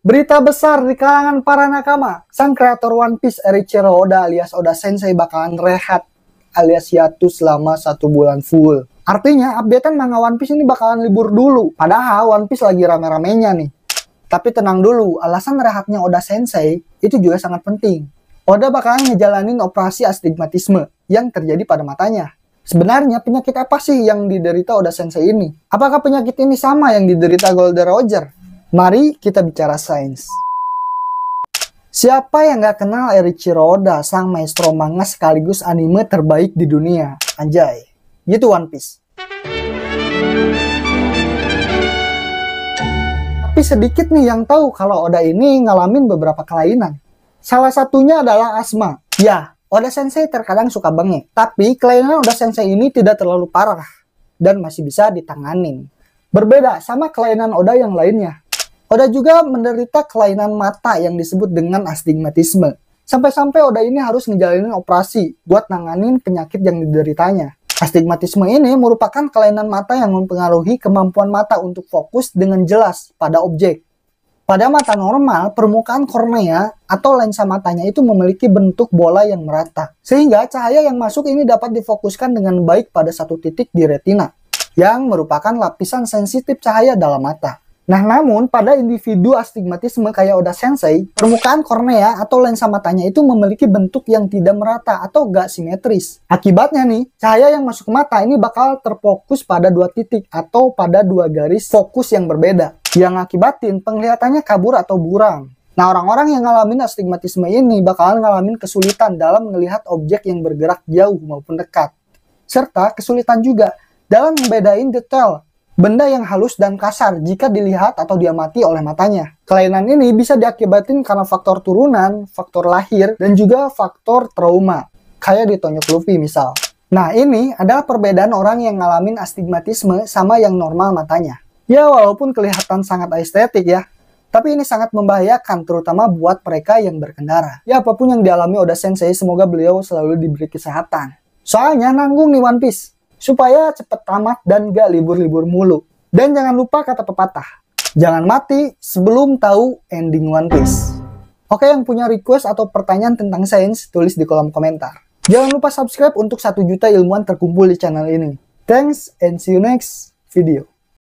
Berita besar di kalangan para nakama, sang kreator One Piece Eiichiro Oda alias Oda Sensei bakalan rehat alias hiatus selama satu bulan full. Artinya updatean manga One Piece ini bakalan libur dulu, padahal One Piece lagi rame-ramenya nih. Tapi tenang dulu, alasan rehatnya Oda Sensei itu juga sangat penting. Oda bakalan ngejalanin operasi astigmatisme yang terjadi pada matanya. Sebenarnya penyakit apa sih yang diderita Oda Sensei ini? Apakah penyakit ini sama yang diderita Golden Roger? Mari kita bicara sains. Siapa yang gak kenal Erichi Roda, sang maestro manga sekaligus anime terbaik di dunia? Anjay, gitu One Piece. Tapi sedikit nih yang tahu kalau Oda ini ngalamin beberapa kelainan. Salah satunya adalah asma. Ya, Oda Sensei terkadang suka bengek, tapi kelainan Oda Sensei ini tidak terlalu parah dan masih bisa ditanganin. Berbeda sama kelainan Oda yang lainnya, Oda juga menderita kelainan mata yang disebut dengan astigmatisme. Sampai-sampai Oda ini harus ngejalanin operasi buat nanganin penyakit yang dideritanya. Astigmatisme ini merupakan kelainan mata yang mempengaruhi kemampuan mata untuk fokus dengan jelas pada objek. Pada mata normal, permukaan kornea atau lensa matanya itu memiliki bentuk bola yang merata, sehingga cahaya yang masuk ini dapat difokuskan dengan baik pada satu titik di retina, yang merupakan lapisan sensitif cahaya dalam mata. Nah, namun pada individu astigmatisme kayak Oda Sensei, permukaan kornea atau lensa matanya itu memiliki bentuk yang tidak merata atau gak simetris. Akibatnya nih, cahaya yang masuk ke mata ini bakal terfokus pada dua titik atau pada dua garis fokus yang berbeda, yang akibatin penglihatannya kabur atau buram. Nah, orang-orang yang ngalamin astigmatisme ini bakalan ngalamin kesulitan dalam melihat objek yang bergerak jauh maupun dekat, serta kesulitan juga dalam membedain detail benda yang halus dan kasar jika dilihat atau diamati oleh matanya. Kelainan ini bisa diakibatkan karena faktor turunan, faktor lahir, dan juga faktor trauma. Kayak ditonjok Luffy misal. Nah ini adalah perbedaan orang yang ngalamin astigmatisme sama yang normal matanya. Ya walaupun kelihatan sangat estetik ya, tapi ini sangat membahayakan terutama buat mereka yang berkendara. Ya apapun yang dialami Oda Sensei semoga beliau selalu diberi kesehatan. Soalnya nanggung nih One Piece supaya cepat tamat dan gak libur-libur mulu. Dan jangan lupa kata pepatah, jangan mati sebelum tahu ending One Piece. Oke, yang punya request atau pertanyaan tentang sains, tulis di kolom komentar. Jangan lupa subscribe untuk 1 juta ilmuwan terkumpul di channel ini. Thanks and see you next video.